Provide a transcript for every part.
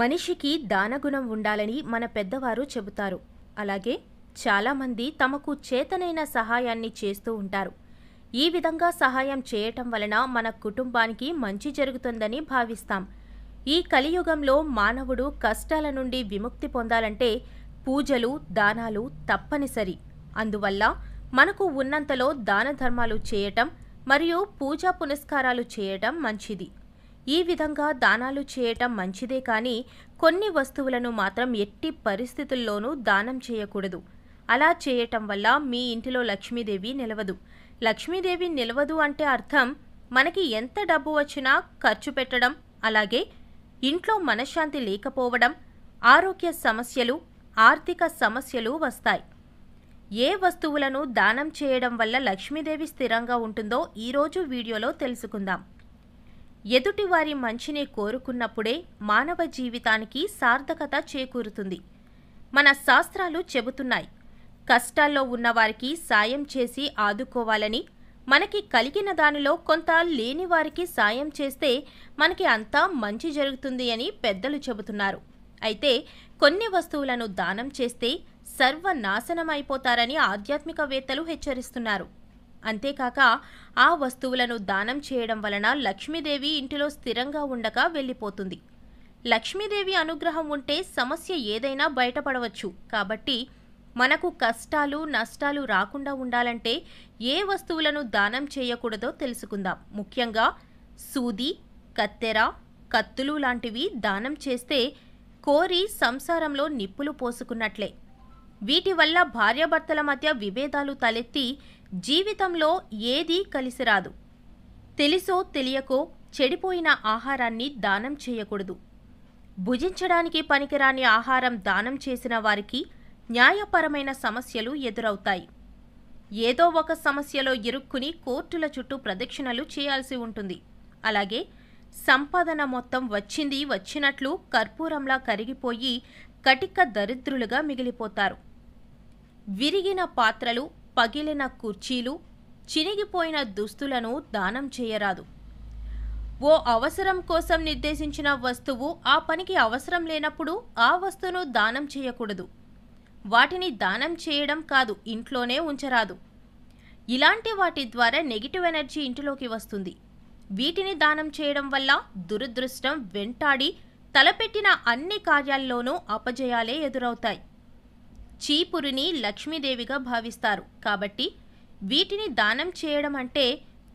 మనిషికి దానగుణం ఉండాలని మన పెద్దవారు చెబుతారు అలాగే చాలామంది తమకు చేతనైన సహాయాన్ని చేస్తూ ఉంటారు ఈ విధంగా సహాయం చేయటం వలన మన కుటుంబానికి మంచి జరుగుతుందని భావిస్తాం ఈ కలియుగంలో మానవుడు కష్టాల నుండి విముక్తి పొందాలంటే పూజలు దానాలు తప్పనిసరి అందువల్ల మనకు ఉన్నంతలో దాన ధర్మాలు చేయటం మరియు పూజా పునస్కారాలు చేయటం మంచిది ఈ విధంగా దానాలు చేయటం మంచిదే కానీ కొన్ని వస్తువులను మాత్రం ఎట్టి పరిస్థితుల్లోనూ దానం చేయకూడదు అలా చేయటం వల్ల మీ ఇంటిలో లక్ష్మీదేవి నిలవదు లక్ష్మీదేవి నిలవదు అంటే అర్థం మనకి ఎంత డబ్బు వచ్చినా ఖర్చు పెట్టడం అలాగే ఇంట్లో మనశ్శాంతి లేకపోవడం ఆరోగ్య సమస్యలు ఆర్థిక సమస్యలు వస్తాయి ఏ వస్తువులను దానం చేయడం వల్ల లక్ష్మీదేవి స్థిరంగా ఉంటుందో ఈరోజు వీడియోలో తెలుసుకుందాం ఎదుటివారి మంచినే కోరుకున్నప్పుడే మానవ జీవితానికి సార్థకత చేకూరుతుంది మన శాస్త్రాలు చెబుతున్నాయి కష్టాల్లో ఉన్నవారికి సాయం చేసి ఆదుకోవాలని మనకి కలిగిన దానిలో కొంత లేని వారికి సాయం చేస్తే మనకి అంతా మంచి జరుగుతుంది అని పెద్దలు చెబుతున్నారు అయితే కొన్ని వస్తువులను దానం చేస్తే సర్వనాశనమైపోతారని ఆధ్యాత్మికవేత్తలు హెచ్చరిస్తున్నారు అంతేకాక ఆ వస్తువులను దానం చేయడం వలన లక్ష్మీదేవి ఇంటిలో స్థిరంగా ఉండగా వెళ్ళిపోతుంది లక్ష్మీదేవి అనుగ్రహం ఉంటే సమస్య ఏదైనా బయటపడవచ్చు కాబట్టి మనకు కష్టాలు నష్టాలు రాకుండా ఉండాలంటే ఏ వస్తువులను దానం చేయకూడదో తెలుసుకుందాం ముఖ్యంగా సూది కత్తెర కత్తులు లాంటివి దానం చేస్తే కోరి సంసారంలో నిప్పులు పోసుకున్నట్లే వీటి వల్ల భార్యాభర్తల మధ్య విభేదాలు తలెత్తి జీవితంలో ఏదీ కలిసిరాదు తెలుసో తెలియకో చెడిపోయిన ఆహారాన్ని దానం చేయకూడదు భుజించడానికి పనికిరాని ఆహారం దానం చేసిన వారికి న్యాయపరమైన సమస్యలు ఎదురవుతాయి ఏదో ఒక సమస్యలో ఇరుక్కుని కోర్టుల చుట్టూ ప్రదక్షిణలు చేయాల్సి ఉంటుంది అలాగే సంపాదన మొత్తం వచ్చింది వచ్చినట్లు కర్పూరంలా కరిగిపోయి కటిక దరిద్రులుగా మిగిలిపోతారు విరిగిన పాత్రలు పగిలిన కుర్చీలు చినిగిపోయిన దుస్తులను దానం చేయరాదు ఓ అవసరం కోసం నిర్దేశించిన వస్తువు ఆ పనికి అవసరం లేనప్పుడు ఆ వస్తువును దానం చేయకూడదు వాటిని దానం చేయడం కాదు ఇంట్లోనే ఉంచరాదు ఇలాంటి వాటి ద్వారా నెగిటివ్ ఎనర్జీ ఇంటిలోకి వస్తుంది వీటిని దానం చేయడం వల్ల దురదృష్టం వెంటాడి తలపెట్టిన అన్ని కార్యాల్లోనూ అపజయాలే ఎదురవుతాయి చీపురిని లక్ష్మీదేవిగా భావిస్తారు కాబట్టి వీటిని దానం చేయడం అంటే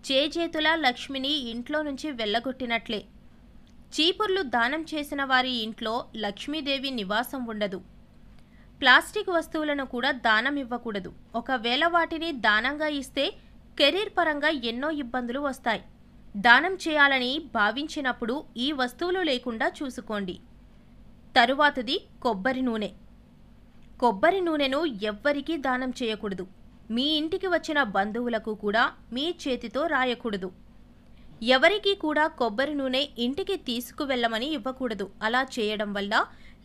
చేజేతుల లక్ష్మిని ఇంట్లో నుంచి వెళ్ళగొట్టినట్లే చీపుర్లు దానం చేసిన వారి ఇంట్లో లక్ష్మీదేవి నివాసం ఉండదు ప్లాస్టిక్ వస్తువులను కూడా దానం ఇవ్వకూడదు ఒకవేళ వాటిని దానంగా ఇస్తే కెరీర్ పరంగా ఎన్నో ఇబ్బందులు వస్తాయి దానం చేయాలని భావించినప్పుడు ఈ వస్తువులు లేకుండా చూసుకోండి తరువాతది కొబ్బరి నూనె కొబ్బరి నూనెను ఎవ్వరికీ దానం చేయకూడదు మీ ఇంటికి వచ్చిన బంధువులకు కూడా మీ చేతితో రాయకూడదు ఎవరికీ కూడా కొబ్బరి నూనె ఇంటికి తీసుకువెళ్ళమని ఇవ్వకూడదు అలా చేయడం వల్ల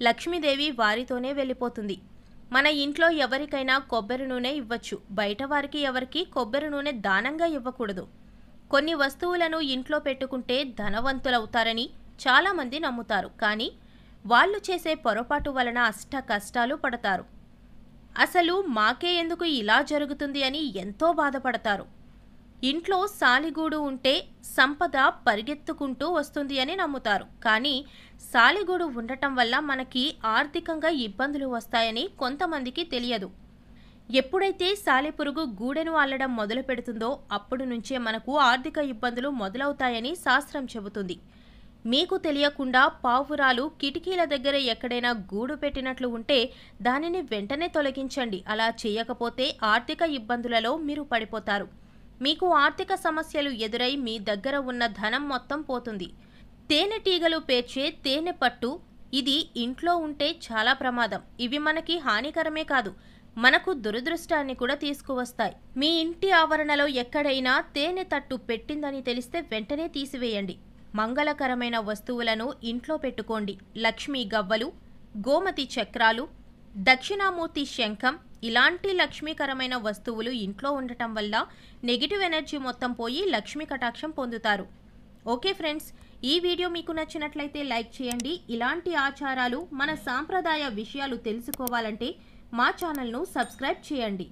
లక్ష్మీదేవి వారితోనే వెళ్ళిపోతుంది మన ఇంట్లో ఎవరికైనా కొబ్బరి నూనె ఇవ్వచ్చు బయట వారికి ఎవరికి కొబ్బరి నూనె దానంగా ఇవ్వకూడదు కొన్ని వస్తువులను ఇంట్లో పెట్టుకుంటే ధనవంతులవుతారని చాలామంది నమ్ముతారు కానీ వాళ్ళు చేసే పొరపాటు వలన అష్ట కష్టాలు పడతారు అసలు మాకే ఎందుకు ఇలా జరుగుతుంది అని ఎంతో బాధపడతారు ఇంట్లో సాలిగూడు ఉంటే సంపద పరిగెత్తుకుంటూ వస్తుంది అని నమ్ముతారు కానీ సాలిగూడు ఉండటం వల్ల మనకి ఆర్థికంగా ఇబ్బందులు వస్తాయని కొంతమందికి తెలియదు ఎప్పుడైతే సాలిపురుగు గూడెను అల్లడం మొదలు పెడుతుందో అప్పుడు నుంచే మనకు ఆర్థిక ఇబ్బందులు మొదలవుతాయని శాస్త్రం చెబుతుంది మీకు తెలియకుండా పావురాలు కిటికీల దగ్గర ఎక్కడైనా గూడు పెట్టినట్లు ఉంటే దానిని వెంటనే తొలగించండి అలా చేయకపోతే ఆర్థిక ఇబ్బందులలో మీరు పడిపోతారు మీకు ఆర్థిక సమస్యలు ఎదురై మీ దగ్గర ఉన్న ధనం మొత్తం పోతుంది తేనెటీగలు పేర్చే తేనె పట్టు ఇది ఇంట్లో ఉంటే చాలా ప్రమాదం ఇవి మనకి హానికరమే కాదు మనకు దురదృష్టాన్ని కూడా తీసుకువస్తాయి మీ ఇంటి ఆవరణలో ఎక్కడైనా తేనె తట్టు పెట్టిందని తెలిస్తే వెంటనే తీసివేయండి మంగళకరమైన వస్తువులను ఇంట్లో పెట్టుకోండి లక్ష్మీ గవ్వలు గోమతి చక్రాలు దక్షిణామూర్తి శంఖం ఇలాంటి లక్ష్మీకరమైన వస్తువులు ఇంట్లో ఉండటం వల్ల నెగిటివ్ ఎనర్జీ మొత్తం పోయి లక్ష్మీ కటాక్షం పొందుతారు ఓకే ఫ్రెండ్స్ ఈ వీడియో మీకు నచ్చినట్లయితే లైక్ చేయండి ఇలాంటి ఆచారాలు మన సాంప్రదాయ విషయాలు తెలుసుకోవాలంటే మా ఛానల్ను సబ్స్క్రైబ్ చేయండి